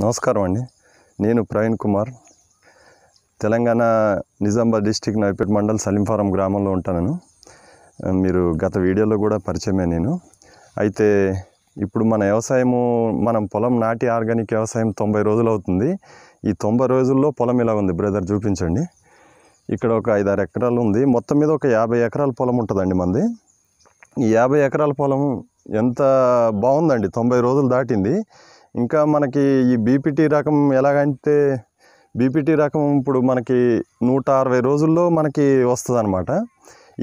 నమస్కారం అండి నేను ప్రవీణ్ కుమార్ తెలంగాణ నిజామాబాద్ డిస్టిక్ నైపేట్ మండల్ సలీంఫారం గ్రామంలో ఉంటాను మీరు గత వీడియోలో కూడా పరిచయమే నేను అయితే ఇప్పుడు మన వ్యవసాయము మనం పొలం నాటి ఆర్గానిక్ వ్యవసాయం తొంభై రోజులు అవుతుంది ఈ తొంభై రోజుల్లో పొలం ఇలా ఉంది బ్రదర్ చూపించండి ఇక్కడ ఒక ఐదారు ఎకరాలు ఉంది మొత్తం మీద ఒక యాభై ఎకరాల పొలం ఉంటుందండి మనది ఈ యాభై ఎకరాల పొలం ఎంత బాగుందండి తొంభై రోజులు దాటింది ఇంకా మనకి ఈ బీపీటీ రకం ఎలాగంటే బీపీటీ రకం ఇప్పుడు మనకి నూట అరవై రోజుల్లో మనకి వస్తుంది అనమాట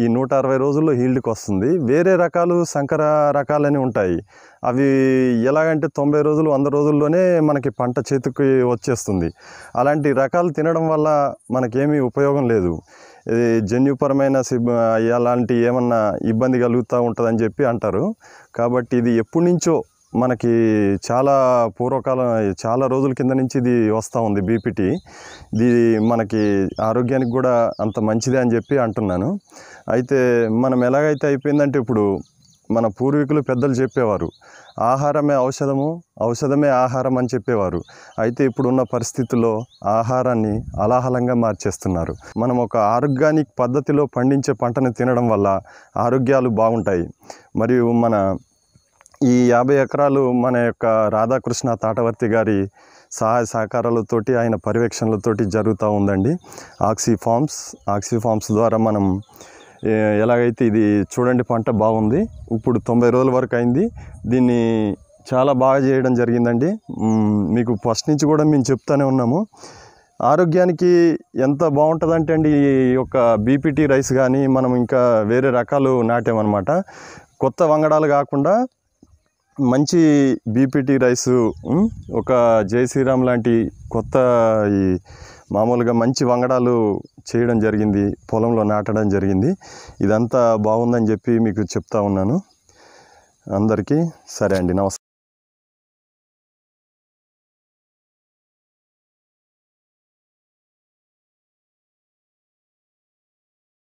ఈ నూట అరవై రోజుల్లో హీల్డ్కి వస్తుంది వేరే రకాలు సంకర రకాలని ఉంటాయి అవి ఎలాగంటే తొంభై రోజులు వంద రోజుల్లోనే మనకి పంట చేతికి వచ్చేస్తుంది అలాంటి రకాలు తినడం వల్ల మనకేమీ ఉపయోగం లేదు జన్యుపరమైన సిబ్ అలాంటి ఏమన్నా ఇబ్బంది కలుగుతూ ఉంటుందని చెప్పి అంటారు కాబట్టి ఇది ఎప్పటి నుంచో మనకి చాలా పూర్వకాలం చాలా రోజుల కింద నుంచి ఇది వస్తూ ఉంది బీపీటీ ఇది మనకి ఆరోగ్యానికి కూడా అంత మంచిదే అని చెప్పి అంటున్నాను అయితే మనం ఎలాగైతే అయిపోయిందంటే ఇప్పుడు మన పూర్వీకులు పెద్దలు చెప్పేవారు ఆహారమే ఔషధము ఔషధమే ఆహారం అని చెప్పేవారు అయితే ఇప్పుడున్న పరిస్థితుల్లో ఆహారాన్ని అలాహలంగా మార్చేస్తున్నారు మనం ఒక ఆర్గానిక్ పద్ధతిలో పండించే పంటను తినడం వల్ల ఆరోగ్యాలు బాగుంటాయి మరియు మన ఈ యాభై ఎకరాలు మన యొక్క రాధాకృష్ణ తాటవర్తి గారి సహాయ సహకారాలతోటి ఆయన పర్యవేక్షణలతోటి జరుగుతూ ఉందండి ఆక్సీ ఫార్మ్స్ ఆక్సీ ఫార్మ్స్ ద్వారా మనం ఎలాగైతే ఇది చూడండి పంట బాగుంది ఇప్పుడు తొంభై రోజుల వరకు అయింది దీన్ని చాలా బాగా చేయడం జరిగిందండి మీకు ఫస్ట్ నుంచి కూడా మేము చెప్తూనే ఉన్నాము ఆరోగ్యానికి ఎంత బాగుంటుందంటే అండి ఈ యొక్క బీపీటీ రైస్ కానీ మనం ఇంకా వేరే రకాలు నాటామన్నమాట కొత్త వంగడాలు కాకుండా మంచి బీపీటీ రైస్ ఒక జై శ్రీరామ్ లాంటి కొత్త ఈ మామూలుగా మంచి వంగడాలు చేయడం జరిగింది పొలంలో నాటడం జరిగింది ఇదంతా బాగుందని చెప్పి మీకు చెప్తా ఉన్నాను అందరికీ సరే అండి నమస్కారం